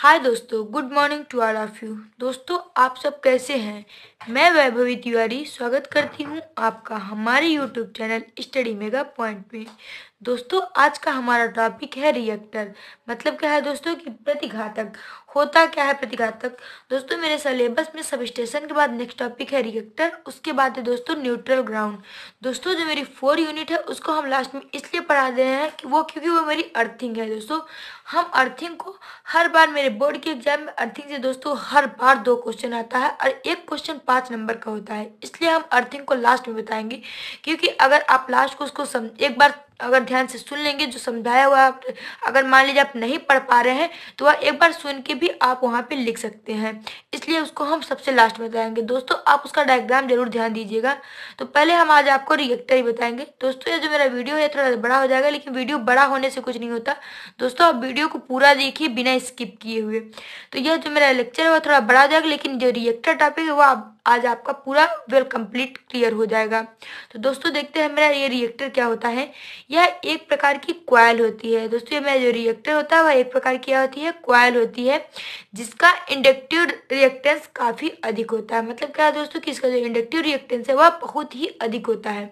हाय दोस्तों good morning to all of you दोस्तों आप सब कैसे हैं मैं वैभवी तिवारी स्वागत करती हूँ आपका हमारे YouTube channel study mega point में दोस्तों आज का हमारा टॉपिक है रिएक्टर मतलब क्या है दोस्तों कि प्रतिघातक होता क्या है प्रतिघातक दोस्तों मेरे सिलेबस में सब स्टेशन के बाद नेक्स्ट टॉपिक है रिएक्टर उसके बाद है दोस्तों न्यूट्रल ग्राउंड दोस्तों जो मेरी फोर यूनिट है उसको हम लास्ट में इसलिए पढ़ा दे रहे हैं कि वो क्योंकि वो मेरी अर्थिंग है दोस्तों हम अर्थिंग को हर बार मेरे बोर्ड के एग्जाम में अर्थिंग से दोस्तों हर बार दो क्वेश्चन आता है और एक क्वेश्चन पाँच नंबर का होता है इसलिए हम अर्थिंग को लास्ट में बताएंगे क्योंकि अगर आप लास्ट को उसको एक बार अगर ध्यान से सुन लेंगे जो समझाया हुआ आप अगर मान लीजिए आप नहीं पढ़ पा रहे हैं तो वह एक बार सुन के भी आप वहाँ पे लिख सकते हैं इसलिए उसको हम सबसे लास्ट में बताएंगे दोस्तों आप उसका डायग्राम जरूर ध्यान दीजिएगा तो पहले हम आज आपको रिएक्टर ही बताएंगे दोस्तों ये जो मेरा वीडियो है थोड़ा बड़ा हो जाएगा लेकिन वीडियो बड़ा होने से कुछ नहीं होता दोस्तों आप वीडियो को पूरा देखिए बिना स्किप किए हुए तो यह जो मेरा लेक्चर है वह थोड़ा बड़ा हो जाएगा लेकिन जो रिएक्टर टॉपिक है वो आप आज आपका पूरा वेल कंप्लीट क्लियर हो जाएगा तो दोस्तों देखते हैं मेरा ये रिएक्टर क्या होता है यह एक प्रकार की क्वाइल होती है दोस्तों ये मेरा जो रिएक्टर होता है वह एक प्रकार की क्या होती है क्वाइल होती है जिसका इंडक्टिव रिएक्टेंस काफ़ी अधिक होता है मतलब क्या है दोस्तों कि इसका जो इंडक्टिव रिएक्टेंस है वह बहुत ही अधिक होता है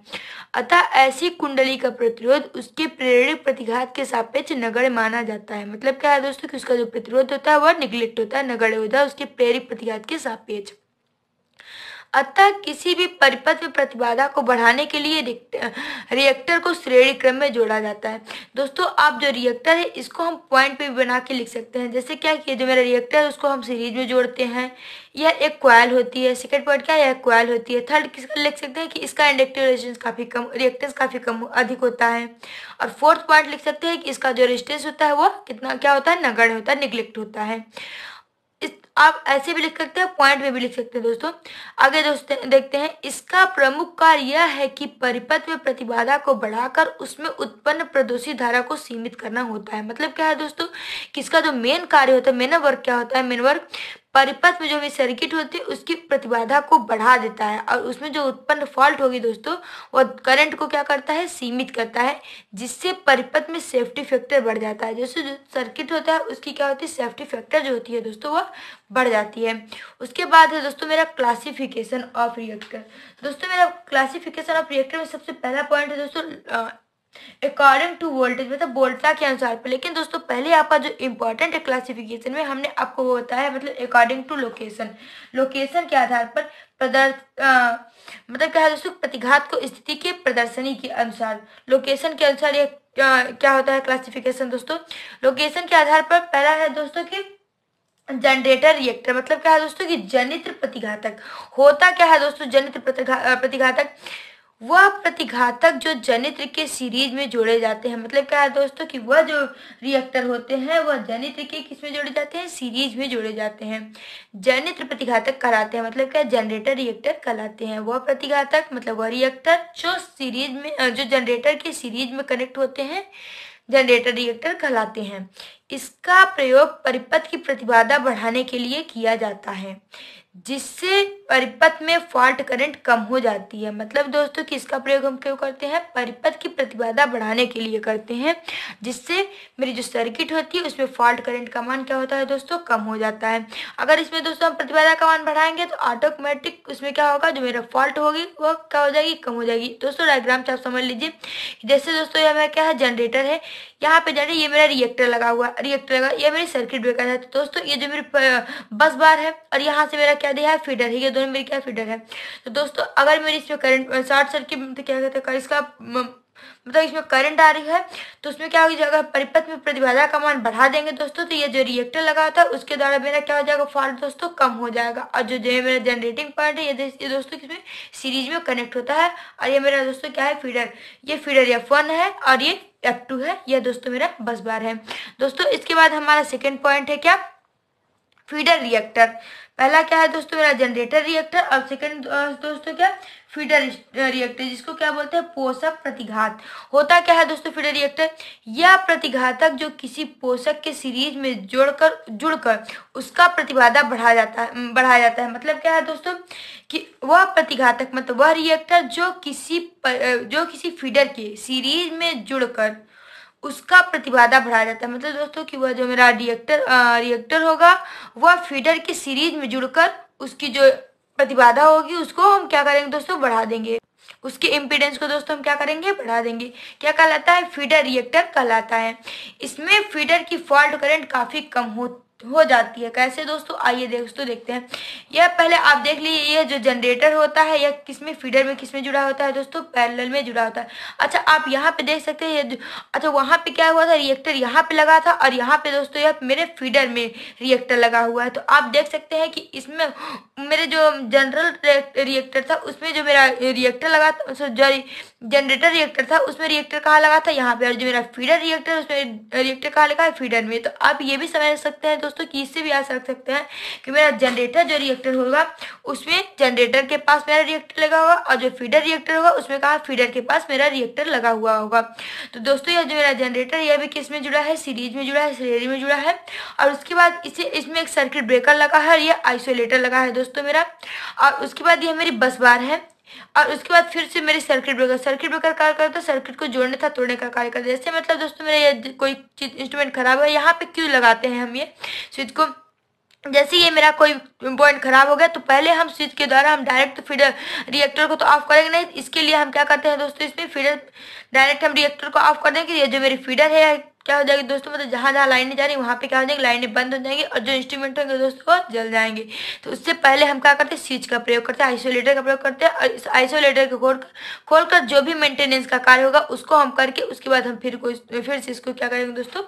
अतः ऐसी कुंडली का प्रतिरोध उसके प्रेरित प्रतिघात के सापेक्ष नगड़ माना जाता है मतलब क्या है दोस्तों कि उसका जो प्रतिरोध होता है वह निगलेक्ट होता है नगड़ होता है उसके प्रेरित प्रतिघात के सापेक्ष अतः किसी भी परिपथ में प्रतिबाधा को बढ़ाने के लिए रिएक्टर को श्रेणी क्रम में जोड़ा जाता है दोस्तों आप जो रिएक्टर है इसको हम पॉइंट पे बना के लिख सकते हैं जैसे क्या किया जो मेरा रिएक्टर है उसको हम सीरीज में जोड़ते हैं यह एक क्वाइल होती है सेकेंड पॉइंट क्या यह क्वाइल होती है थर्ड किसका लिख सकते हैं कि इसका इंडक्टिव रेजिस्टेंस काफ़ी कम रिएक्टेंस काफ़ी कम अधिक होता है और फोर्थ पॉइंट लिख सकते हैं कि इसका जो रेजिस्टेंस होता है वो कितना क्या होता है नगण्य होता है निगलेक्ट होता है आप ऐसे भी लिख सकते हैं पॉइंट में भी लिख सकते हैं दोस्तों आगे दोस्तों देखते हैं इसका प्रमुख कार्य यह है कि परिपथ में प्रतिबाधा को बढ़ाकर उसमें उत्पन्न प्रदोषी धारा को सीमित करना होता है मतलब क्या है दोस्तों किसका जो मेन कार्य होता है मेन वर्क क्या होता है मेन वर्क परिपथ में जो भी सर्किट होती है उसकी प्रतिबाधा को बढ़ा देता है और उसमें जो उत्पन्न फॉल्ट होगी दोस्तों वह करंट को क्या करता है सीमित करता है जिससे परिपथ में सेफ्टी फैक्टर बढ़ जाता है जैसे जो सर्किट होता है उसकी क्या होती है सेफ्टी फैक्टर जो होती है दोस्तों वह बढ़ जाती है उसके बाद है दोस्तों मेरा क्लासिफिकेशन ऑफ रिएक्टर दोस्तों मेरा क्लासिफिकेशन ऑफ रिएक्टर में सबसे पहला पॉइंट है दोस्तों अकॉर्डिंग टू वोल्टेज मतलब वोल्टा के अनुसार पर लेकिन दोस्तों पहले आपका जो इंपॉर्टेंट है क्लासिफिकेशन में हमने आपको वो बताया मतलब अकॉर्डिंग टू लोकेशन लोकेशन के आधार पर प्रदर्श मतलब क्या है दोस्तों प्रतिघात को स्थिति के प्रदर्शनी के अनुसार लोकेशन के अनुसार ये क्या होता है क्लासिफिकेशन दोस्तों लोकेशन के आधार पर पहला है दोस्तों की जनरेटर रिएक्टर मतलब क्या है दोस्तों की जनित्र प्रतिघातक होता क्या है दोस्तों जनित्र प्रतिघातक वह प्रतिघातक जो जनित्र के सीरीज में जोड़े जाते हैं मतलब क्या है दोस्तों कि वह जो रिएक्टर होते हैं वह जनित्र के किस में जोड़े जाते हैं सीरीज में जोड़े जाते हैं जनित्र प्रतिघातक कहलाते हैं मतलब क्या जनरेटर रिएक्टर कहलाते हैं वह प्रतिघातक मतलब वह रिएक्टर जो सीरीज में जो जनरेटर के सीरीज में कनेक्ट होते हैं जनरेटर रिएक्टर कहलाते हैं इसका प्रयोग परिपथ की प्रतिबाधा बढ़ाने के लिए किया जाता है जिससे परिपथ में फॉल्ट करंट कम हो जाती है मतलब दोस्तों किसका प्रयोग हम क्यों करते हैं परिपथ की प्रतिबाधा बढ़ाने के लिए करते हैं जिससे मेरी जो सर्किट होती है उसमें फॉल्ट करंट का मान क्या होता है दोस्तों कम हो जाता है अगर इसमें दोस्तों हम प्रतिबाधा का मान बढ़ाएंगे तो ऑटोमेटिक उसमें क्या होगा जो मेरा फॉल्ट होगी वो क्या हो जाएगी कम हो जाएगी दोस्तों डायग्राम से आप समझ लीजिए जैसे दोस्तों यह क्या है जनरेटर है यहाँ पे जाने ये मेरा रिएक्टर लगा हुआ रिएक्टर लगा यह मेरी सर्किट ब्रेकर है तो दोस्तों ये जो मेरी बस बार है और यहाँ से मेरा क्या दिया है फीडर है ये दोनों मेरी क्या फीडर है तो दोस्तों अगर मेरी इसमें करंट शॉर्ट सर्किट क्या कहते हैं इसका मतलब इसमें करंट आ रही है तो उसमें क्या हो जाएगा परिपथ में प्रतिबाधा का मान बढ़ा देंगे दोस्तों तो ये जो रिएक्टर लगा था उसके द्वारा मेरा क्या हो जाएगा फॉल्ट दोस्तों कम हो जाएगा और जो जो मेरा जनरेटिंग पॉइंट है ये ये दोस्तों इसमें सीरीज में कनेक्ट होता है और ये मेरा दोस्तों क्या है फीडर ये फीडर एफ वन है और ये एफ टू है यह दोस्तों मेरा बस बार है दोस्तों इसके बाद हमारा सेकेंड पॉइंट है क्या फीडर रिएक्टर पहला क्या है दोस्तों मेरा जनरेटर रिएक्टर और सेकंड दोस्तों क्या फीडर रिएक्टर जिसको क्या बोलते हैं पोषक प्रतिघात होता क्या है दोस्तों फीडर रिएक्टर यह प्रतिघातक जो किसी पोषक के सीरीज में जोड़कर जुड़कर उसका प्रतिभादा बढ़ा जाता है बढ़ाया जाता है मतलब क्या है दोस्तों कि वह प्रतिघातक मतलब वह रिएक्टर जो किसी जो किसी फीडर के सीरीज में जुड़कर उसका प्रतिबाधा बढ़ाया जाता है मतलब दोस्तों कि वह जो मेरा रिएक्टर रिएक्टर होगा वह फीडर की सीरीज में जुड़कर उसकी जो प्रतिबाधा होगी उसको हम क्या करेंगे दोस्तों बढ़ा देंगे उसके इम्पीडेंस को दोस्तों हम क्या करेंगे बढ़ा देंगे क्या कहलाता है फीडर रिएक्टर कहलाता है इसमें फीडर की फॉल्ट करेंट काफ़ी कम होती हो जाती है कैसे दोस्तों आइए दोस्तों देखते हैं यह पहले आप देख लीजिए यह जो जनरेटर होता है यह किसमें फीडर में किसमें जुड़ा होता है दोस्तों पैरेलल में जुड़ा होता है अच्छा आप यहाँ पे देख सकते हैं अच्छा वहाँ पे क्या हुआ था रिएक्टर यहाँ पे लगा था और यहाँ पे दोस्तों यह मेरे फीडर में रिएक्टर लगा हुआ है तो आप देख सकते हैं कि इसमें मेरे जो जनरल रिएक्टर था उसमें जो मेरा रिएक्टर लगा था सॉरी जनरेटर रिएक्टर था उसमें रिएक्टर कहाँ लगा था यहाँ पे और जो मेरा फीडर रिएक्टर उसमें रिएक्टर कहाँ लगा है फीडर में तो आप ये भी समझ सकते हैं दोस्तों कि इससे भी आ सकते हैं कि मेरा जनरेटर जो रिएक्टर होगा उसमें जनरेटर के पास मेरा रिएक्टर लगा होगा और जो फीडर रिएक्टर होगा उसमें कहा फीडर के पास मेरा रिएक्टर लगा हुआ होगा तो दोस्तों यह जो मेरा जनरेटर यह भी किस में जुड़ा है सीरीज में जुड़ा है सीरीज में जुड़ा है और उसके बाद इसे इसमें एक सर्किट ब्रेकर लगा है और यह आइसोलेटर लगा है दोस्तों मेरा और उसके बाद यह मेरी बस बार है और उसके बाद फिर से मेरे सर्किट ब्रेकर सर्किट ब्रेकर कार्य करता है सर्किट को जोड़ने था तोड़ने का कार्य करता है जैसे मतलब दोस्तों मेरा कोई चीज इंस्ट्रूमेंट खराब है यहाँ पे क्यों लगाते हैं हम ये स्विच को जैसे ये मेरा कोई पॉइंट खराब हो गया तो पहले हम स्विच के द्वारा हम डायरेक्ट फीडर रिएक्टर को तो ऑफ करेंगे नहीं इसके लिए हम क्या करते हैं दोस्तों इसमें फीडर डायरेक्ट हम रिएक्टर को ऑफ कर देंगे ये जो मेरी फीडर है क्या हो जाएगी दोस्तों मतलब जहाँ जहाँ लाइनें जा रही वहाँ पे क्या हो जाएगी लाइनें बंद हो जाएंगी और जो इंस्ट्रूमेंट होंगे दोस्तों वो जल जाएंगे तो उससे पहले हम क्या करते हैं स्विच का प्रयोग करते हैं आइसोलेटर का प्रयोग करते हैं और इस आइसोलेटर को खोल खोल कर जो भी मेंटेनेंस का कार्य होगा उसको हम करके उसके बाद हम फिर को फिर से इसको क्या करेंगे दोस्तों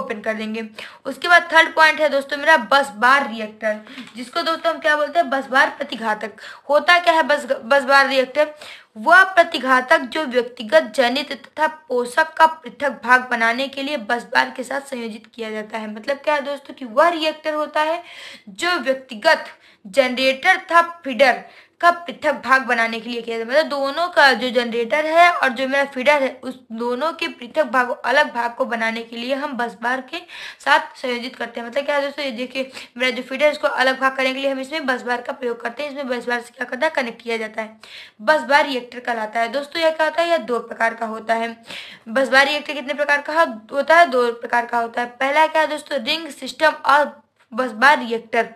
ओपन कर देंगे उसके बाद थर्ड पॉइंट है दोस्तों मेरा बस बार रिएक्टर जिसको दोस्तों हम क्या बोलते हैं बस बार प्रतिघातक होता क्या है बस बस बार रिएक्टर वह प्रतिघातक जो व्यक्तिगत जनित तथा पोषक का पृथक भाग बनाने के लिए बस बार के साथ संयोजित किया जाता है मतलब क्या है दोस्तों कि वह रिएक्टर होता है जो व्यक्तिगत जनरेटर तथा फीडर का पृथक भाग बनाने के लिए किया जाता है मतलब दोनों का जो जनरेटर है और जो मेरा फीडर है उस दोनों के पृथक भाग अलग भाग को बनाने के लिए हम बस बार के साथ संयोजित करते हैं मतलब क्या दोस्तों ये देखिए मेरा जो फीडर है इसको अलग भाग करने के लिए हम इसमें बस बार का प्रयोग करते हैं इसमें बस बार से क्या करता है कनेक्ट किया जाता है बस बार रिएक्टर कहलाता है दोस्तों यह क्या होता है यह दो प्रकार का होता है बस बार रिएक्टर कितने प्रकार का होता है दो प्रकार का होता है पहला क्या है दोस्तों रिंग सिस्टम और बस बार रिएक्टर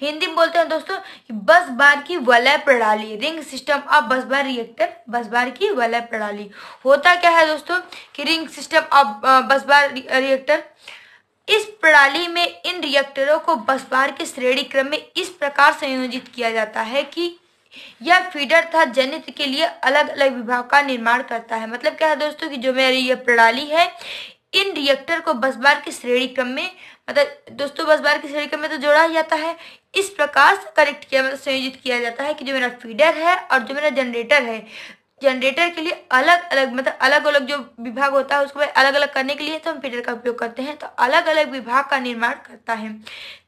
हिंदी में बोलते हैं दोस्तों कि बस बार की वलय प्रणाली रिंग सिस्टम ऑफ बस बार रिएक्टर बस बार की वलय प्रणाली होता क्या है दोस्तों कि रिंग सिस्टम ऑफ बस बार रिएक्टर इस प्रणाली में इन रिएक्टरों को बस बार के श्रेणी क्रम में इस प्रकार संयोजित किया जाता है कि यह फीडर था जनित के लिए अलग अलग विभाग का निर्माण करता है मतलब क्या है दोस्तों कि जो मेरी यह प्रणाली है इन रिएक्टर को बस बार के श्रेणी क्रम में मतलब दोस्तों बस बार की श्रेणी में तो जोड़ा जाता है इस प्रकार से कनेक्ट किया मतलब संयोजित किया जाता है कि जो मेरा फीडर है और जो मेरा जनरेटर है जनरेटर के लिए अलग अलग मतलब अलग अलग जो विभाग होता है उसको अलग अलग करने के लिए तो हम फीडर का उपयोग करते हैं तो अलग अलग विभाग का निर्माण करता है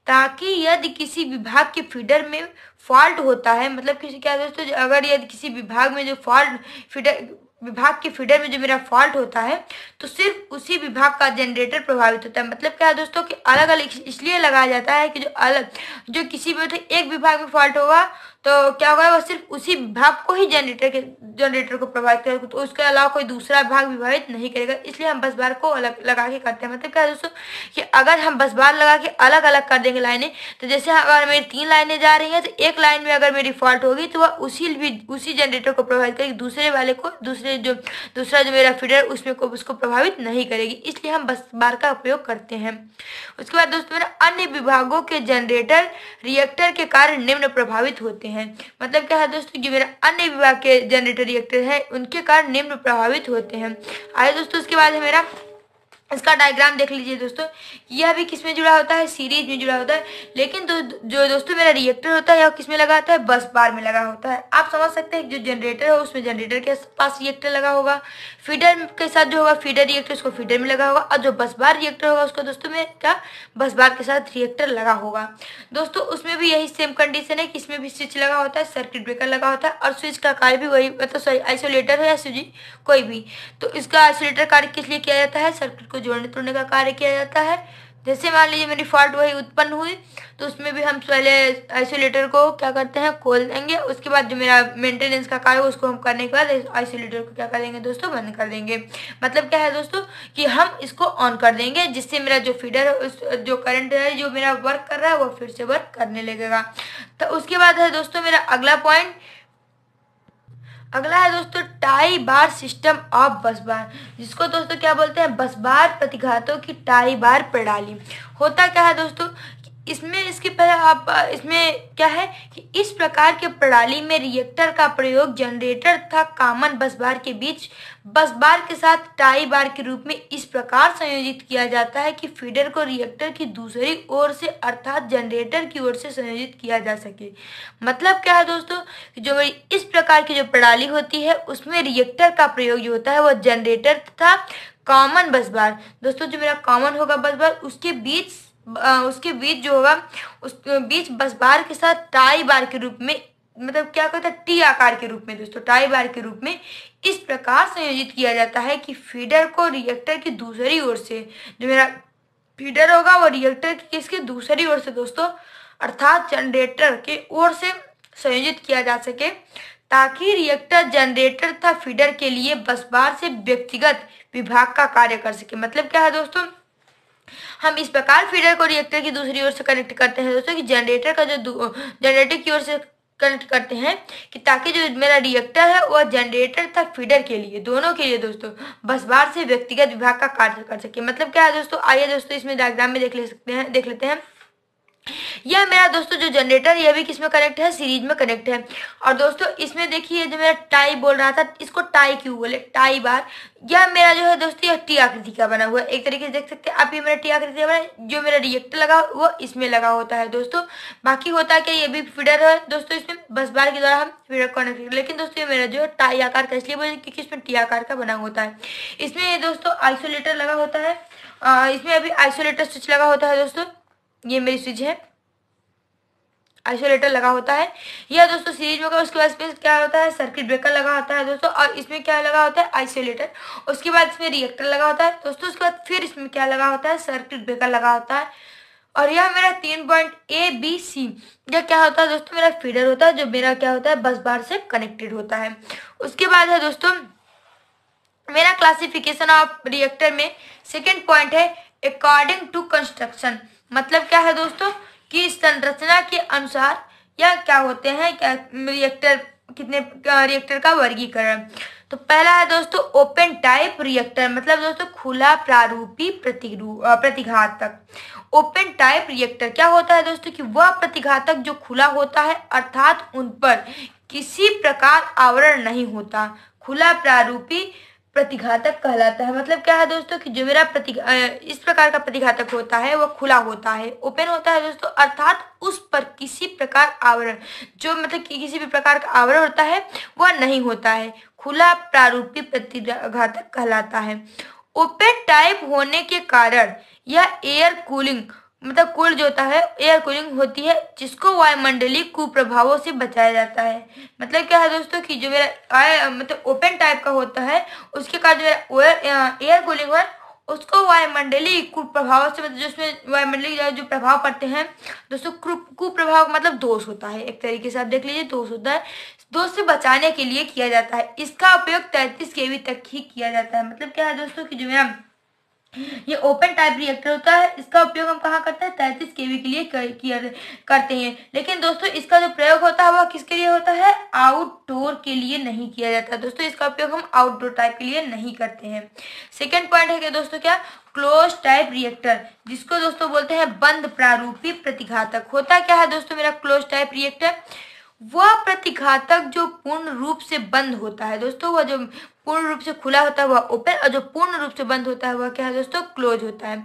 ताकि यदि किसी विभाग के फीडर में फॉल्ट होता है मतलब किसी क्या दोस्तों अगर यदि किसी विभाग में जो फॉल्ट फीडर विभाग के फीडर में जो मेरा फॉल्ट होता है तो सिर्फ उसी विभाग का जनरेटर प्रभावित होता है मतलब क्या है दोस्तों कि अलग अलग इसलिए लगाया जाता है कि जो अलग जो किसी भी मतलब एक विभाग में फॉल्ट होगा तो क्या होगा वो सिर्फ उसी भाग को ही जनरेटर के जनरेटर को प्रभावित करेगा तो उसके अलावा कोई दूसरा भाग विभावित नहीं करेगा इसलिए हम बस बार को अलग लगा के करते हैं मतलब क्या है दोस्तों कि अगर हम बस बार लगा के अलग अलग कर देंगे लाइनें तो जैसे अगर मेरी तीन लाइनें जा रही हैं तो एक लाइन में अगर मेरी फॉल्ट होगी तो वह उसी भी उसी जनरेटर को प्रभावित करेगी दूसरे वाले को दूसरे जो दूसरा जो मेरा फीडर उसमें को उसको प्रभावित नहीं करेगी इसलिए हम बस बार का उपयोग करते हैं उसके बाद दोस्तों मेरा अन्य विभागों के जनरेटर रिएक्टर के कारण निम्न प्रभावित होते हैं हैं मतलब क्या है दोस्तों जो मेरा अन्य विभाग के जनरेटर रिएक्टर है उनके कारण निम्न प्रभावित होते हैं आए दोस्तों उसके बाद है मेरा इसका डायग्राम देख लीजिए दोस्तों यह भी किसमें जुड़ा होता है सीरीज में जुड़ा होता है लेकिन दो, जो दोस्तों मेरा रिएक्टर होता है यह किसमें लगा होता है बस बार में लगा होता है आप समझ सकते हैं जो जनरेटर है उसमें जनरेटर के पास रिएक्टर लगा होगा फीडर के साथ जो होगा फीडर रिएक्टर उसको फीडर में लगा होगा और जो बस बार रिएक्टर होगा उसको दोस्तों में क्या बस बार के साथ रिएक्टर लगा होगा दोस्तों उसमें भी यही सेम कंडीशन है कि इसमें भी स्विच लगा होता है सर्किट ब्रेकर लगा होता है और स्विच का कार्य भी वही मतलब सॉरी आइसोलेटर है या स्विच कोई भी तो इसका आइसोलेटर कार्य किस लिए किया जाता है सर्किट को जोड़ने तोड़ने का कार्य किया जाता है जैसे मान लीजिए मेरी फॉल्ट वही उत्पन्न हुई तो उसमें भी हम पहले आइसोलेटर को क्या करते हैं खोल देंगे उसके बाद जो मेरा मेंटेनेंस का कार्य उसको हम करने के बाद आइसोलेटर को क्या कर देंगे दोस्तों बंद कर देंगे मतलब क्या है दोस्तों कि हम इसको ऑन कर देंगे जिससे मेरा जो फीडर है उस जो करंट है जो मेरा वर्क कर रहा है वो फिर से वर्क करने लगेगा तो उसके बाद है दोस्तों मेरा अगला पॉइंट अगला है दोस्तों टाई बार सिस्टम ऑफ बस बार जिसको दोस्तों क्या बोलते हैं बसबार प्रतिघातों की टाई बार प्रणाली होता क्या है दोस्तों इसमें इसके पहले आप इसमें क्या है कि इस प्रकार के प्रणाली में रिएक्टर का प्रयोग जनरेटर तथा कामन बस बार के बीच बस बार के साथ टाई बार के रूप में इस प्रकार संयोजित किया जाता है कि फीडर को रिएक्टर की दूसरी ओर से अर्थात जनरेटर की ओर से संयोजित किया जा सके मतलब क्या है दोस्तों कि जो इस प्रकार की जो प्रणाली होती है उसमें रिएक्टर का प्रयोग जो होता है वह जनरेटर तथा कॉमन बस बार दोस्तों जो मेरा कॉमन होगा बस बार उसके बीच उसके बीच जो होगा उस बीच बस बार के साथ टाई बार के रूप में मतलब क्या कहते हैं टी आकार के रूप में दोस्तों टाई बार के रूप में इस प्रकार संयोजित किया जाता है कि फीडर को रिएक्टर की दूसरी ओर से जो मेरा फीडर होगा वो रिएक्टर की इसके दूसरी ओर से दोस्तों अर्थात जनरेटर के ओर से संयोजित किया जा सके ताकि रिएक्टर जनरेटर तथा फीडर के लिए बस बार से व्यक्तिगत विभाग का कार्य कर सके मतलब क्या है दोस्तों हम इस प्रकार फीडर को रिएक्टर की दूसरी ओर से कनेक्ट करते हैं दोस्तों कि जनरेटर का जो जनरेटर की ओर से कनेक्ट करते हैं कि ताकि जो मेरा रिएक्टर है वह जनरेटर तथा फीडर के लिए दोनों के लिए दोस्तों बस बार से व्यक्तिगत विभाग का कार्य कर सके मतलब क्या है दोस्तों आइए दोस्तों इसमें डायग्राम में देख ले सकते हैं देख लेते हैं यह मेरा दोस्तों जो जनरेटर यह भी किसमें कनेक्ट है सीरीज में कनेक्ट है और दोस्तों इसमें देखिए जो मेरा टाई बोल रहा था इसको टाई क्यों बोले टाई बार यह मेरा जो है दोस्तों यह टी आकृति का बना हुआ है एक तरीके से देख सकते हैं आप ये मेरा टी आकृति बना जो मेरा रिएक्टर लगा वो इसमें लगा होता है दोस्तों बाकी होता है क्या ये भी फीडर है दोस्तों इसमें बस बार के द्वारा हम फीडर कनेक्ट लेकिन दोस्तों ये मेरा जो है टाई आकार का इसलिए बोले क्योंकि इसमें टी आकार का बना होता है इसमें ये दोस्तों आइसोलेटर लगा होता है इसमें अभी आइसोलेटर स्विच लगा होता है दोस्तों ये मेरी स्विच है आइसोलेटर लगा होता है यह दोस्तों सीरीज में उसके बाद इसमें क्या होता है सर्किट ब्रेकर लगा होता है दोस्तों और इसमें क्या लगा होता है आइसोलेटर उसके बाद इसमें रिएक्टर लगा होता है दोस्तों उसके बाद फिर इसमें क्या लगा होता है सर्किट ब्रेकर लगा होता है और यह मेरा तीन पॉइंट ए बी सी यह क्या होता है दोस्तों मेरा फीडर होता है जो मेरा क्या होता है बस बार से कनेक्टेड होता है उसके बाद है दोस्तों मेरा क्लासिफिकेशन ऑफ रिएक्टर में सेकेंड पॉइंट है अकॉर्डिंग टू कंस्ट्रक्शन मतलब क्या है दोस्तों कि संरचना के अनुसार या क्या होते हैं क्या रिएक्टर कितने रिएक्टर का वर्गीकरण तो पहला है दोस्तों ओपन टाइप रिएक्टर मतलब दोस्तों खुला प्रारूपी प्रतिरू प्रतिघातक ओपन टाइप रिएक्टर क्या होता है दोस्तों कि वह प्रतिघातक जो खुला होता है अर्थात उन पर किसी प्रकार आवरण नहीं होता खुला प्रारूपी प्रतिघातक कहलाता है मतलब क्या है दोस्तों कि मेरा प्रति इस प्रकार का प्रतिघातक होता है वह खुला होता है ओपन होता है दोस्तों अर्थात उस पर किसी प्रकार आवरण जो मतलब कि किसी भी प्रकार का आवरण होता है वह नहीं होता है खुला प्रारूपी प्रतिघातक कहलाता है ओपन टाइप होने के कारण यह एयर कूलिंग मतलब कुल जो होता है एयर कूलिंग होती है जिसको वायुमंडलीय कुप्रभावों से बचाया जाता है मतलब क्या है दोस्तों कि जो मेरा आय मतलब ओपन टाइप का होता है उसके कारण जो मेरा एयर कूलिंग है उसको वायुमंडलीय कुप्रभाव से मतलब जिसमें वायुमंडलीय जो प्रभाव पड़ते हैं दोस्तों कुप्रभाव मतलब दोष होता है एक तरीके से आप देख लीजिए दोष होता है दोष से बचाने के लिए किया जाता है इसका उपयोग तैतीस के तक ही किया जाता है मतलब क्या है दोस्तों की जो मेरा ये ओपन टाइप रिएक्टर होता है इसका उपयोग हम कहाँ करते हैं तैतीस केवी के लिए कर, किया करते हैं लेकिन दोस्तों इसका जो प्रयोग होता है वह किसके लिए होता है आउटडोर के लिए नहीं किया जाता दोस्तों इसका उपयोग हम आउटडोर टाइप के लिए नहीं करते हैं सेकेंड पॉइंट है कि दोस्तों क्या क्लोज टाइप रिएक्टर जिसको दोस्तों बोलते हैं बंद प्रारूपी प्रतिघातक होता क्या है दोस्तों मेरा क्लोज टाइप रिएक्टर वह प्रतिघातक जो पूर्ण रूप से बंद होता है दोस्तों वह जो पूर्ण रूप से खुला होता है वह ओपन और जो पूर्ण रूप से बंद होता है वह क्या है दोस्तों क्लोज होता है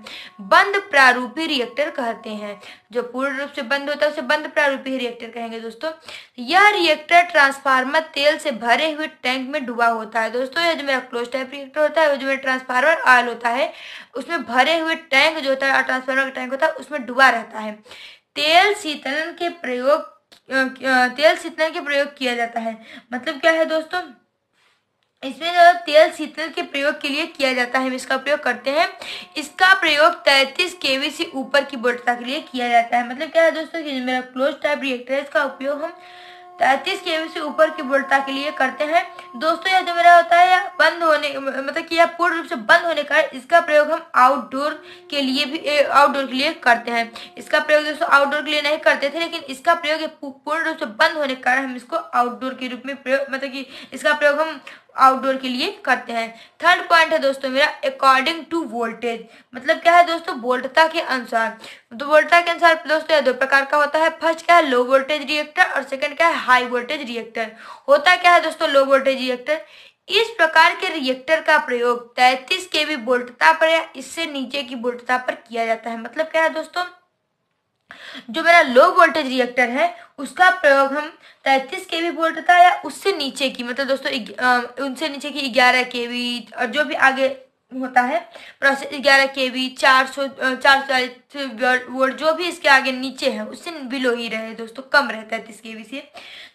बंद प्रारूपी रिएक्टर कहते हैं जो पूर्ण रूप से बंद होता है उसे बंद प्रारूपी रिएक्टर कहेंगे दोस्तों यह रिएक्टर ट्रांसफार्मर तेल से भरे हुए टैंक में डूबा होता है दोस्तों यह जो मेरा क्लोज टाइप रिएक्टर होता है जो मेरा ट्रांसफार्मर ऑयल होता है उसमें भरे हुए टैंक जो होता है ट्रांसफार्मर का टैंक होता है उसमें डूबा रहता है तेल शीतलन के प्रयोग तेल शीतलन के प्रयोग किया जाता है मतलब क्या है दोस्तों इसमें जो तेल शीतल के प्रयोग के लिए किया जाता है हम इसका प्रयोग करते हैं इसका प्रयोग 33 केवी से ऊपर की बोटता के लिए किया जाता है मतलब क्या है दोस्तों कि मेरा क्लोज टाइप रिएक्टर है इसका उपयोग हम तैतीस के से ऊपर की वोल्टता के लिए करते हैं दोस्तों यह जो मेरा होता है बंद होने मतलब कि यह पूर्ण रूप से बंद होने का इसका प्रयोग हम आउटडोर के लिए भी आउटडोर के लिए करते हैं इसका प्रयोग दोस्तों आउटडोर के लिए नहीं करते थे लेकिन इसका प्रयोग पूर्ण रूप से बंद होने के कारण हम इसको आउटडोर के रूप में प्रयोग मतलब कि इसका प्रयोग हम आउटडोर के लिए करते हैं थर्ड पॉइंट है दोस्तों मेरा अकॉर्डिंग टू वोल्टेज मतलब क्या है दोस्तों वोल्टता के अनुसार तो वोल्टता के अनुसार दोस्तों दो प्रकार का होता है फर्स्ट क्या है लो वोल्टेज रिएक्टर और सेकंड क्या है हाई वोल्टेज रिएक्टर होता क्या है दोस्तों लो वोल्टेज रिएक्टर इस प्रकार के रिएक्टर का प्रयोग तैतीस के वी वोल्टता पर या इससे नीचे की वोल्टता पर किया जाता है मतलब क्या है दोस्तों जो मेरा लो वोल्टेज रिएक्टर है उसका प्रयोग हम तैतीस के वी वोल्ट था या उससे नीचे की मतलब दोस्तों उनसे नीचे की ग्यारह के वी और जो भी आगे होता है प्रोसेसर ग्यारह के बी चार सौ चार सौ वोल्ट जो भी इसके आगे नीचे है उससे बिलो ही रहे दोस्तों कम रहता है तीस के बी से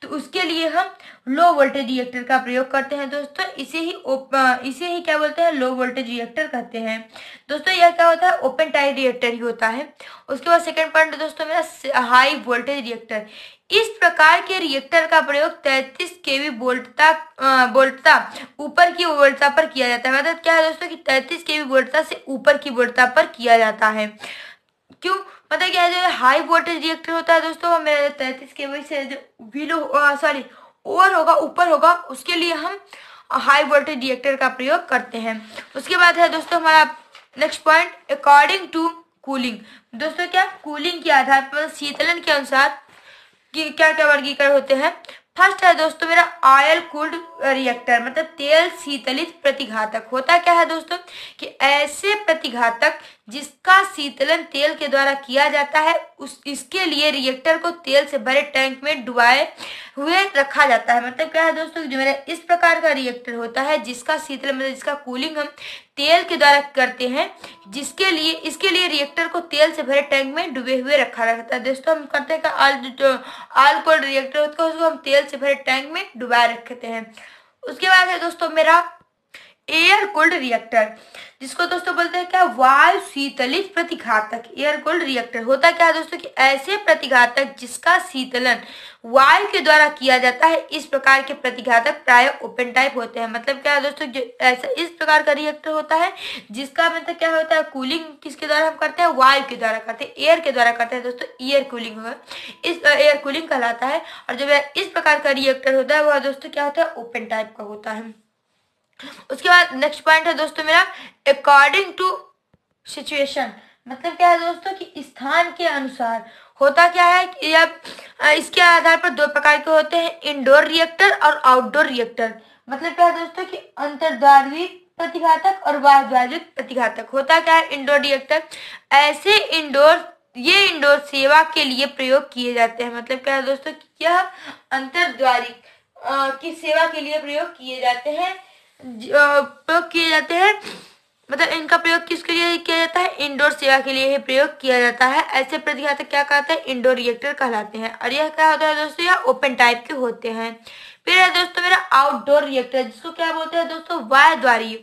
तो उसके लिए हम लो वोल्टेज रिएक्टर का प्रयोग करते हैं दोस्तों इसे ही इसे ही क्या बोलते हैं लो वोल्टेज रिएक्टर कहते हैं दोस्तों यह क्या होता है ओपन टाइप रिएक्टर ही होता है उसके बाद सेकेंड पॉइंट दोस्तों मेरा हाई वोल्टेज रिएक्टर इस प्रकार के रिएक्टर का प्रयोग 33 केवी वोल्टता वोल्टता ऊपर की वोल्टता पर किया जाता है मतलब क्या है दोस्तों कि 33 केवी वोल्टता से ऊपर की वोल्टता पर किया जाता है क्यों मतलब क्या है जो हाई वोल्टेज रिएक्टर होता है दोस्तों मेरा जो तैतीस केवी से जो बिलो सॉरी ओवर होगा ऊपर होगा उसके लिए हम हाई वोल्टेज रिएक्टर का प्रयोग करते हैं उसके बाद है दोस्तों हमारा next point according to cooling दोस्तों क्या कूलिंग के आधार पर शीतलन के अनुसार क्या क्या वर्गीकरण होते हैं फर्स्ट है दोस्तों मेरा आयल कूल्ड रिएक्टर मतलब तेल शीतलित प्रतिघातक होता क्या है दोस्तों कि ऐसे प्रतिघातक जिसका शीतलन तेल के द्वारा किया जाता है उस इसके लिए रिएक्टर को तेल से भरे टैंक में डुबाए हुए रखा जाता है मतलब क्या है दोस्तों जो मेरा इस प्रकार का रिएक्टर होता है जिसका शीतलन मतलब जिसका कूलिंग हम तेल के द्वारा करते हैं जिसके लिए इसके लिए रिएक्टर को तेल से भरे टैंक में डूबे हुए रखा रहता है दोस्तों हम कहते हैं आल जो आलकोल रिएक्टर होता है उसको हम तेल से भरे टैंक में डुबा रखते हैं उसके बाद है दोस्तों मेरा एयर कोल्ड रिएक्टर जिसको दोस्तों बोलते हैं क्या वायु शीतलित प्रतिघातक एयर कोल्ड रिएक्टर होता क्या है दोस्तों कि ऐसे प्रतिघातक जिसका शीतलन वायु के द्वारा किया जाता है इस प्रकार के प्रतिघातक प्राय ओपन टाइप होते हैं मतलब क्या है दोस्तों जो ऐसा इस प्रकार का रिएक्टर होता है जिसका मतलब क्या होता है कूलिंग किसके द्वारा हम करते हैं वायु के द्वारा करते हैं एयर के द्वारा करते हैं दोस्तों एयर कूलिंग होगा इस एयर कूलिंग कहलाता है और जब इस प्रकार का रिएक्टर होता है वह दोस्तों क्या होता है ओपन टाइप का होता है उसके बाद नेक्स्ट पॉइंट है दोस्तों मेरा अकॉर्डिंग टू सिचुएशन मतलब क्या है दोस्तों कि स्थान के अनुसार होता क्या है कि अब इसके आधार पर दो प्रकार के होते हैं इंडोर रिएक्टर और आउटडोर रिएक्टर मतलब क्या है दोस्तों कि अंतरद्वारी प्रतिघातक और बाह्यद्वारवीक प्रतिघातक होता क्या है इंडोर रिएक्टर ऐसे इंडोर ये इंडोर सेवा के लिए प्रयोग किए जाते हैं मतलब क्या है दोस्तों यह अंतरद्वारिक की सेवा के लिए प्रयोग किए जाते हैं प्रयोग किए जाते हैं मतलब इनका प्रयोग किसके लिए किया जाता है इंडोर सेवा के लिए ही प्रयोग किया जाता है ऐसे प्रतिघातक क्या कहते हैं इंडोर रिएक्टर कहलाते हैं और यह क्या होता है दोस्तों यह ओपन टाइप के होते हैं फिर है दोस्तों मेरा आउटडोर रिएक्टर जिसको क्या बोलते हैं दोस्तों वायद्वारी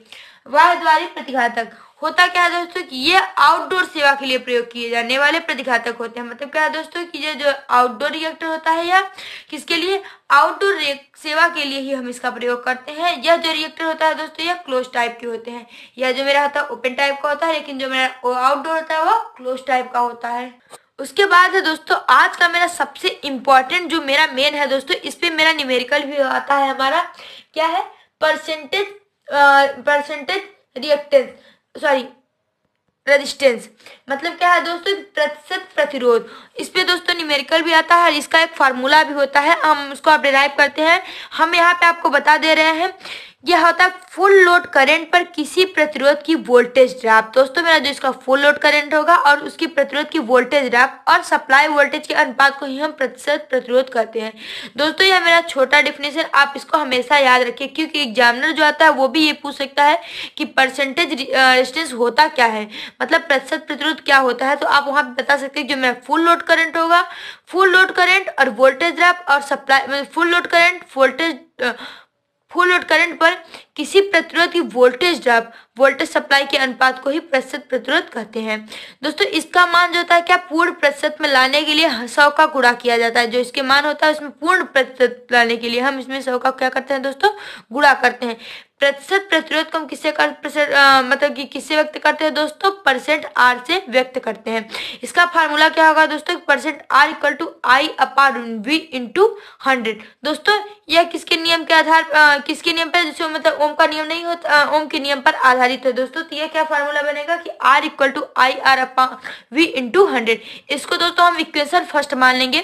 वायद्वारी प्रतिघातक होता क्या है दोस्तों कि ये आउटडोर सेवा के लिए प्रयोग किए जाने वाले प्रतिघातक होते हैं मतलब क्या है दोस्तों कि ये जो आउटडोर रिएक्टर होता है या किसके लिए आउटडोर सेवा के लिए ही हम इसका प्रयोग करते हैं यह जो रिएक्टर होता है दोस्तों यह क्लोज टाइप के होते हैं यह जो मेरा होता है ओपन टाइप का होता है लेकिन जो मेरा आउटडोर होता है वो क्लोज टाइप का होता है उसके बाद है दोस्तों आज का मेरा सबसे इम्पोर्टेंट जो मेरा मेन है दोस्तों इस पर मेरा न्यूमेरिकल भी आता है हमारा क्या है percentage percentage reactance sorry resistance मतलब क्या है दोस्तों प्रतिशत प्रतिरोध इस पर दोस्तों न्यूमेरिकल भी आता है और इसका एक फार्मूला भी होता है हम उसको आप डिराइव करते हैं हम यहाँ पे आपको बता दे रहे हैं यह होता है फुल लोड करंट पर किसी प्रतिरोध की वोल्टेज ड्राप दोस्तों मेरा जो इसका फुल लोड करंट होगा और उसकी प्रतिरोध की वोल्टेज ड्राप और सप्लाई वोल्टेज के अनुपात को ही हम प्रतिशत प्रतिरोध कहते हैं दोस्तों यह मेरा छोटा डिफिनेशन आप इसको हमेशा याद रखिए क्योंकि एग्जामिनर जो आता है वो भी ये पूछ सकता है कि परसेंटेज रिस्टेंस होता क्या है मतलब प्रतिशत प्रतिरोध क्या होता है तो आप वहाँ बता सकते हैं जो मेरा फुल लोड करंट होगा फुल लोड करंट और वोल्टेज ड्राप और supply full load current voltage full load current पर किसी प्रतिरोध की वोल्टेज ड्रॉप वोल्टेज सप्लाई के अनुपात को ही प्रतिशत प्रतिरोध कहते हैं दोस्तों इसका मान जो होता है क्या पूर्ण प्रतिशत में लाने के लिए सौ का गुड़ा किया जाता है जो इसके मान होता है उसमें पूर्ण प्रतिशत लाने के लिए हम इसमें सौ का क्या करते हैं दोस्तों गुड़ा करते हैं प्रतिशत प्रतिरोध को हम किससे कर आ, मतलब कि किससे व्यक्त करते हैं दोस्तों परसेंट आर से व्यक्त करते हैं इसका फार्मूला क्या होगा दोस्तों percent R equal to I upon V into hundred दोस्तों यह किसके नियम के आधार किसके नियम पर जैसे मतलब ओ ओम का नियम नहीं होता ओम के नियम पर आधारित है दोस्तों तो यह क्या फॉर्मूला बनेगा कि R equal to I R upon V into hundred इसको दोस्तों हम इक्वेशन फर्स्ट मान लेंगे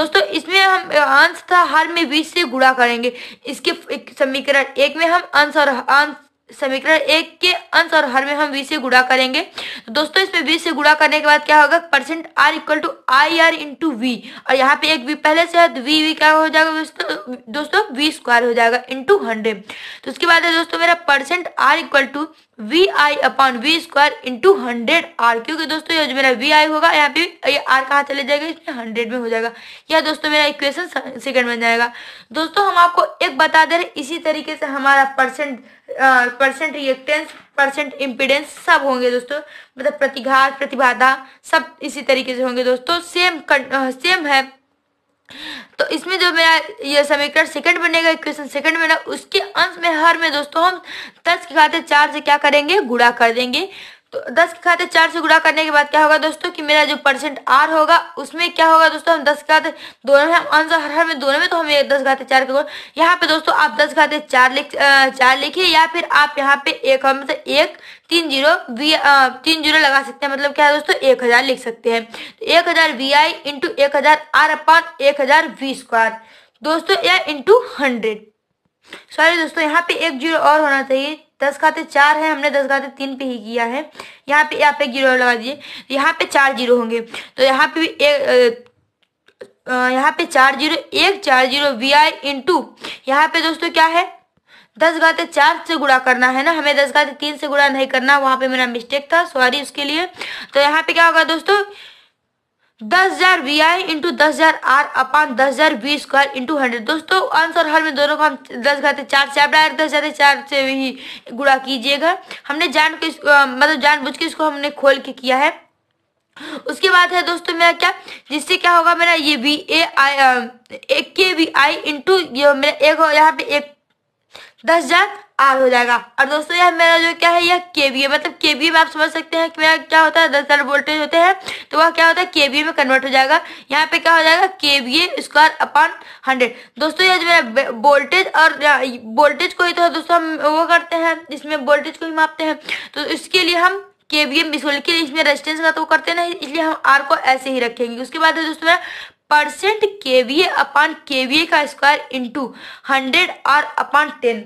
दोस्तों इसमें हम अंश था हर में बीस से गुड़ा करेंगे इसके समीकरण एक में हम अंश और अंश समीकरण एक के अंश और हर में हम बीस से गुड़ा करेंगे तो दोस्तों इसमें बीस से गुड़ा करने के बाद क्या होगा percent R equal to I R into V और यहाँ पे एक वी पहले से है तो वी वी क्या हो जाएगा दोस्तों वी स्क्वायर हो जाएगा इंटू हंड्रेड तो उसके बाद है दोस्तों मेरा percent R equal to V I upon V square into hundred R क्योंकि दोस्तों ये जो मेरा वी आई होगा यहाँ पे ये आर कहाँ चले जाएगा इसमें हंड्रेड में हो जाएगा या दोस्तों मेरा इक्वेशन सेकंड बन जाएगा दोस्तों हम आपको एक बता दे रहे इसी तरीके से हमारा percent percent reactance percent impedance सब होंगे दोस्तों मतलब प्रतिघात प्रतिभा सब इसी तरीके से होंगे दोस्तों सेम सेम है तो इसमें जो मेरा ये समीकरण सेकंड बनेगा इक्वेशन सेकंड बनेगा उसके अंश में हर में दोस्तों हम दस के खाते चार से क्या करेंगे गुड़ा कर देंगे तो दस के खाते चार से गुड़ा करने के बाद क्या होगा दोस्तों कि मेरा जो परसेंट आर होगा उसमें क्या होगा दोस्तों हम दस के खाते दोनों में हम अंश हर हर में दोनों में तो हम दस खाते चार के यहाँ पे दोस्तों आप दस खाते चार लिख चार लिखिए या फिर आप यहाँ पे एक हम मतलब एक तीन जीरो वी तीन जीरो लगा सकते हैं मतलब क्या है दोस्तों एक हजार लिख सकते हैं तो एक हजार वी आई इंटू एक हजार आर अपॉन एक हजार वी स्क्वायर दोस्तों या इंटू हंड्रेड सॉरी दोस्तों यहाँ पे एक जीरो और होना चाहिए दस खाते चार है हमने दस खाते तीन पे ही किया है यहाँ पे यहाँ पे जीरो लगा दिए यहाँ पे चार जीरो होंगे तो यहाँ पे भी एक यहाँ पे चार जीरो एक चार जीरो वी आई इंटू यहाँ पे दोस्तों क्या है दस घाते चार से गुड़ा करना है ना हमें दस घाते तीन से गुड़ा नहीं करना वहां पे मेरा मिस्टेक था सॉरी उसके लिए तो यहाँ पे क्या होगा दोस्तों दस हजार वी आई इंटू दस हजार आर अपान दस हजार वी स्क्वायर इंटू हंड्रेड दोस्तों आंसर हर में दोनों को हम दस घाते चार से आप दस घाते चार से ही गुड़ा कीजिएगा हमने जान के मतलब जान बुझ के इसको हमने खोल के किया है उसके बाद है दोस्तों मेरा क्या जिससे क्या होगा मेरा ये वी ए आई एक के वी आई इंटू मेरा एक यहाँ पे एक दस हजार आर हो जाएगा और दोस्तों यह मेरा जो क्या है यह केवीए मतलब केवीए में आप समझ सकते हैं कि मेरा क्या होता है दस हजार वोल्टेज होते हैं तो वह क्या होता है केवीए में कन्वर्ट हो जाएगा यहाँ पे क्या हो जाएगा केवीए स्क्वायर अपॉन हंड्रेड दोस्तों यह जो मेरा वोल्टेज और वोल्टेज को ही तो दोस्तों हम वो करते हैं इसमें वोल्टेज को ही मापते हैं तो इसके लिए हम के बी एम इसमें रेजिस्टेंस का तो करते नहीं इसलिए हम आर को ऐसे ही रखेंगे उसके बाद दोस्तों मेरा परसेंट के V A upon K V A का square into hundred R upon ten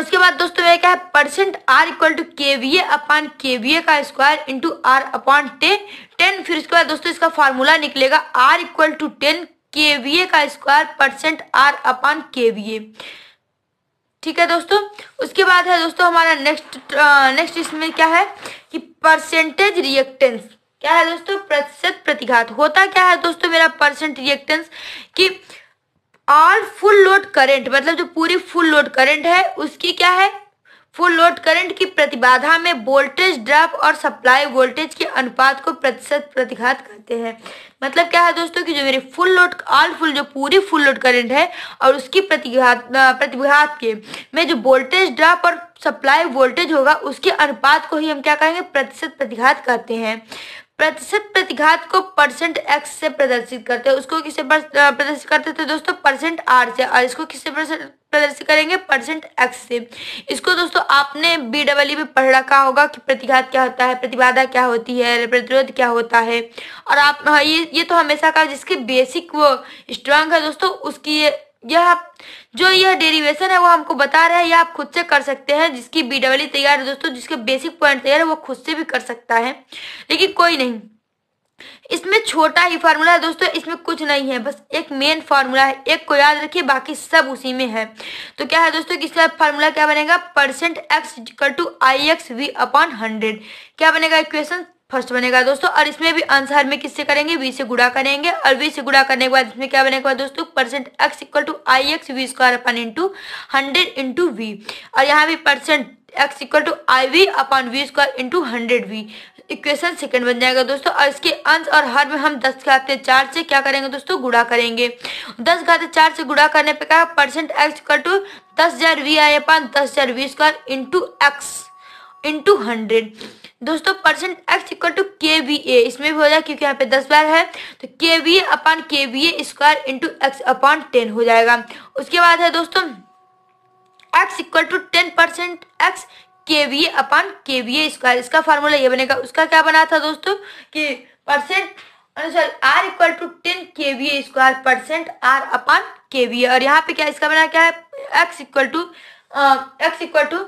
उसके बाद दोस्तों क्या है percent R equal to K V A upon K V A का square into R upon ten ten फिर उसके बाद दोस्तों इसका फार्मूला निकलेगा R equal to ten K V A का square percent R upon K V ए ठीक है दोस्तों उसके बाद है दोस्तों हमारा नेक्स्ट नेक्स्ट इसमें क्या है कि परसेंटेज रिएक्टेंस क्या है दोस्तों प्रतिशत प्रतिघात होता क्या है दोस्तों मेरा परसेंट रिएक्टेंस कि ऑल फुल लोड करंट मतलब जो पूरी फुल लोड करंट है उसकी क्या है फुल लोड करंट की प्रतिबाधा में वोल्टेज ड्रॉप और सप्लाई वोल्टेज के अनुपात को प्रतिशत प्रतिघात कहते हैं मतलब क्या है दोस्तों कि जो मेरी फुल लोड ऑल फुल जो पूरी फुल लोड करंट है और उसकी प्रतिघात प्रतिघात के में जो वोल्टेज ड्रॉप और सप्लाई वोल्टेज होगा उसके अनुपात को ही हम क्या कहेंगे प्रतिशत प्रतिघात कहते हैं प्रतिशत प्रतिघात को परसेंट एक्स से प्रदर्शित करते हैं उसको किसे प्रदर्शित करते थे तो दोस्तों परसेंट आर से और इसको किसे प्रदर्शित करेंगे परसेंट एक्स से इसको दोस्तों आपने बी डबल में पढ़ रखा होगा कि प्रतिघात क्या होता है प्रतिबाधा क्या होती है प्रतिरोध क्या होता है और आप हाँ, ये ये तो हमेशा का जिसकी बेसिक वो स्ट्रांग है दोस्तों उसकी ये यह जो यह डेरिवेशन है वो हमको बता रहा है यह आप खुद से कर सकते हैं जिसकी बी डब्ल्यू तैयार है दोस्तों जिसके बेसिक पॉइंट तैयार है वो खुद से भी कर सकता है लेकिन कोई नहीं इसमें छोटा ही फार्मूला है दोस्तों इसमें कुछ नहीं है बस एक मेन फार्मूला है एक को याद रखिए बाकी सब उसी में है तो क्या है दोस्तों कि इसका फार्मूला क्या बनेगा percent X equal to I X V upon hundred क्या बनेगा इक्वेशन फर्स्ट बनेगा दोस्तों और इसमें भी आंसर में किससे करेंगे वी से गुड़ा करेंगे और वी से गुड़ा करने के बाद इसमें क्या बनेगा दोस्तों percent X equal to I X V square upon into hundred into V और यहाँ भी percent X equal to I V upon V square into hundred V equation second बन जाएगा दोस्तों और इसके अंश और हर में हम दस घाते चार से क्या करेंगे दोस्तों गुड़ा करेंगे दस घाते चार से गुड़ा करने पे क्या परसेंट एक्स इक्वल टू दस हजार वी आई अपन दस हजार V square into X into hundred दोस्तों percent X equal to K V A इसमें भी हो जाएगा क्योंकि यहाँ पे दस बार है तो K V A upon K V A square into X upon ten हो जाएगा उसके बाद है दोस्तों X equal to ten percent X K V A upon K V A square इसका फार्मूला ये बनेगा उसका क्या बना था दोस्तों कि परसेंट अनुसार R equal to ten K V A square percent R upon K V A और यहाँ पे क्या इसका बना क्या है X equal to X equal to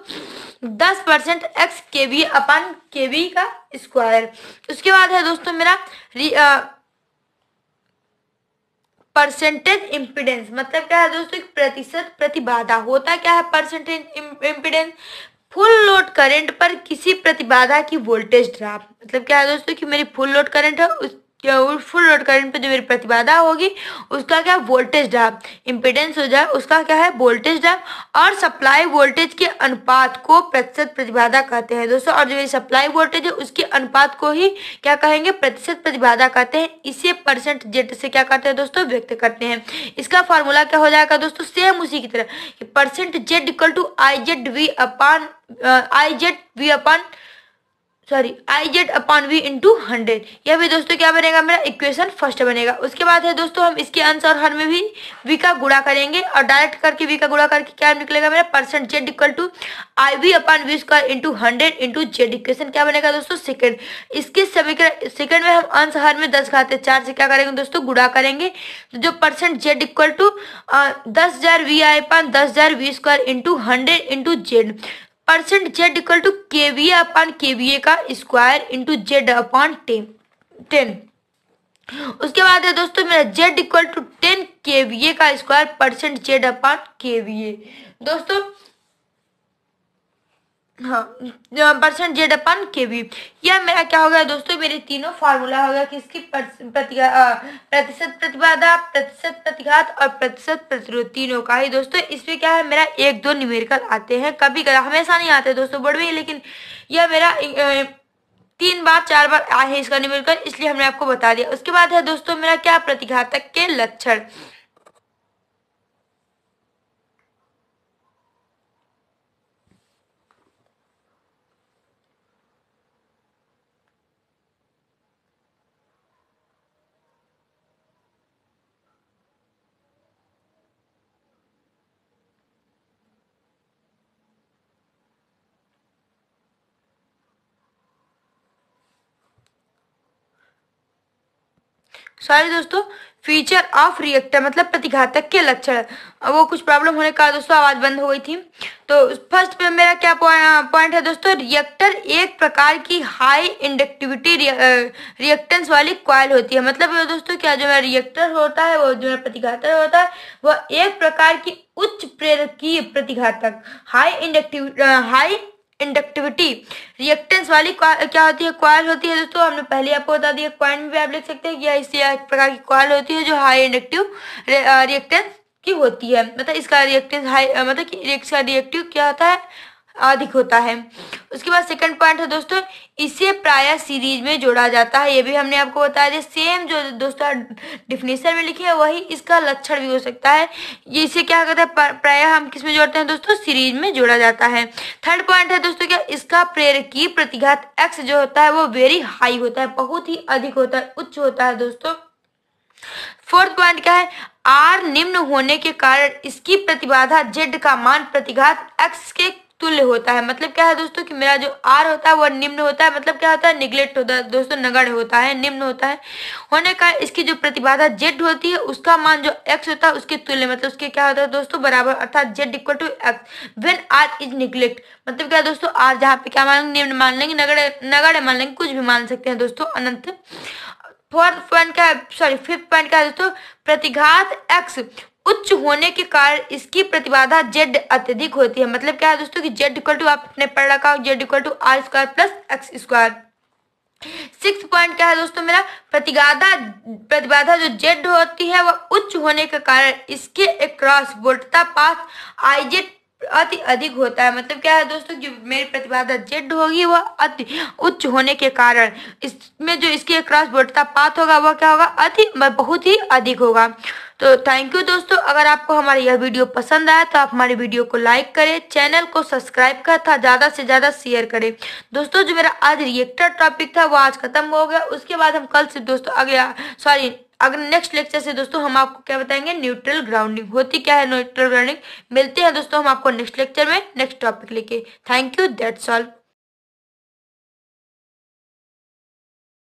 दस percent X K V upon K V का स्क्वायर उसके बाद है दोस्तों मेरा परसेंटेज इम्पिडेंस मतलब क्या है दोस्तों एक प्रतिशत प्रतिबाधा होता क्या है percentage impedance full load current पर किसी प्रतिबाधा की वोल्टेज ड्रॉप मतलब क्या है दोस्तों कि मेरी फुल लोड करंट है उस फुल लोड करंट पे जो मेरी प्रतिबाधा होगी उसका क्या वोल्टेज ड्राप इम्पिडेंस हो जाए उसका क्या है वोल्टेज ड्राप और सप्लाई वोल्टेज के अनुपात को प्रतिशत प्रतिबाधा कहते हैं दोस्तों और जो मेरी सप्लाई वोल्टेज है उसके अनुपात को ही क्या कहेंगे प्रतिशत प्रतिबाधा कहते हैं इसे परसेंट जेट से क्या कहते हैं दोस्तों व्यक्त करते हैं इसका फॉर्मूला क्या हो जाएगा दोस्तों सेम उसी की तरह percent Z equal to I Z V upon I Z V upon sorry I Z upon V into hundred यह भी दोस्तों क्या बनेगा मेरा इक्वेशन फर्स्ट बनेगा उसके बाद है दोस्तों हम इसके आंसर और हर में भी वी का गुणा करेंगे और डायरेक्ट करके वी का गुणा करके क्या निकलेगा मेरा percent Z equal to I V upon V square into hundred into Z equation क्या बनेगा दोस्तों सेकेंड इसके समीकरण सेकेंड में हम अंश हर में दस खाते चार से क्या करेंगे दोस्तों गुड़ा करेंगे तो जो परसेंट जेड इक्वल टू दस हजार वी आई पान दस हजार V square into hundred into Z percent Z equal to K V upon K V A का square into Z upon ten ten उसके बाद है दोस्तों मेरा Z equal to ten K V A का square percent Z upon K V A दोस्तों हाँ percent Z अपन के भी यह मेरा क्या हो गया दोस्तों मेरे तीनों फार्मूला हो गया किसकी प्रतिशत प्रतिबाधा प्रतिशत प्रतिघात और प्रतिशत प्रतिरोध तीनों का ही दोस्तों इसमें क्या है मेरा एक दो न्यूमेरिकल आते हैं कभी कभी हमेशा नहीं आते दोस्तों बोर्ड में लेकिन यह मेरा तीन बार चार बार आए हैं इसका न्यूमेरिकल इसलिए हमने आपको बता दिया उसके बाद है दोस्तों मेरा क्या प्रतिघातक के लक्षण सॉरी दोस्तों फीचर ऑफ रिएक्टर मतलब प्रतिघातक के लक्षण वो कुछ प्रॉब्लम होने का दोस्तों आवाज़ बंद हो गई थी तो फर्स्ट पे मेरा क्या पॉइंट हाँ, है दोस्तों रिएक्टर एक प्रकार की हाई इंडक्टिविटी रिएक्टेंस वाली क्वाइल होती है मतलब दोस्तों क्या जो मेरा रिएक्टर होता है वो जो मेरा प्रतिघातक होता है वह एक प्रकार की उच्च प्रेरकीय प्रतिघातक high inductive high inductivity reactance वाली क्या होती है क्वाइल होती है दोस्तों हमने पहले आपको बता दिया क्वाइन भी आप लिख सकते हैं या इसी प्रकार की क्वाइल होती है जो हाई इंडक्टिव रिएक्टेंस की होती है मतलब इसका रिएक्टेंस हाई uh, मतलब कि इसका रिएक्टिव क्या होता है अधिक होता है उसके बाद सेकंड पॉइंट है दोस्तों इसे प्राय सीरीज में जोड़ा जाता है ये भी हमने आपको बताया दिया सेम जो दोस्तों डिफिनेशन में लिखे है वही इसका लक्षण भी हो सकता है ये इसे क्या कहते हैं प्राय हम किस में जोड़ते हैं दोस्तों सीरीज में जोड़ा जाता है थर्ड पॉइंट है दोस्तों क्या इसका प्रेर की प्रतिघात एक्स जो होता है वो वेरी हाई होता है बहुत ही अधिक होता है उच्च होता है दोस्तों फोर्थ पॉइंट क्या है आर निम्न होने के कारण इसकी प्रतिबाधा जेड का मान प्रतिघात एक्स के तुल्य होता है मतलब क्या है दोस्तों कि मेरा जो आर होता है वह निम्न होता है मतलब क्या होता है निगलेक्ट होता है दोस्तों नगण होता है निम्न होता है होने का इसकी जो प्रतिबाधा जेड होती है उसका मान जो एक्स होता है उसके तुल्य मतलब उसके क्या होता है दोस्तों बराबर अर्थात Z equal to X when R is neglect मतलब क्या दोस्तों आर जहाँ पे क्या मानेंगे निम्न मान लेंगे नगण्य नगण्य मान लेंगे कुछ भी मान सकते हैं दोस्तों अनंत फोर्थ पॉइंट क्या है सॉरी फिफ्थ पॉइंट क्या है दोस्तों प्रतिघात एक्स उच्च होने के कारण इसकी प्रतिबाधा जेड अत्यधिक होती है मतलब क्या है दोस्तों कि जेड इक्वल टू आपने पढ़ रखा हो Z equal to R square plus X square six point क्या है दोस्तों मेरा प्रतिगाधा प्रतिबाधा जो जेड होती है वह उच्च होने के कारण इसके क्रॉस वोल्टता पास आई जेड अति अधिक होता है मतलब क्या है दोस्तों जो मेरी प्रतिबाधा जेड होगी वह अति उच्च होने के कारण इसमें जो इसके क्रॉस वोल्टता पात होगा वह क्या होगा अति बहुत ही अधिक होगा तो थैंक यू दोस्तों अगर आपको हमारा यह वीडियो पसंद आया तो आप हमारे वीडियो को लाइक करें चैनल को सब्सक्राइब कर था ज़्यादा से ज़्यादा शेयर करें दोस्तों जो मेरा आज रिएक्टर टॉपिक था वो आज खत्म हो गया उसके बाद हम कल से दोस्तों अगले सॉरी अगर नेक्स्ट लेक्चर से दोस्तों हम आपको क्या बताएंगे न्यूट्रल ग्राउंडिंग होती क्या है न्यूट्रल ग्राउंडिंग मिलते हैं दोस्तों हम आपको नेक्स्ट लेक्चर में नेक्स्ट टॉपिक लेके थैंक यू दैट्स ऑल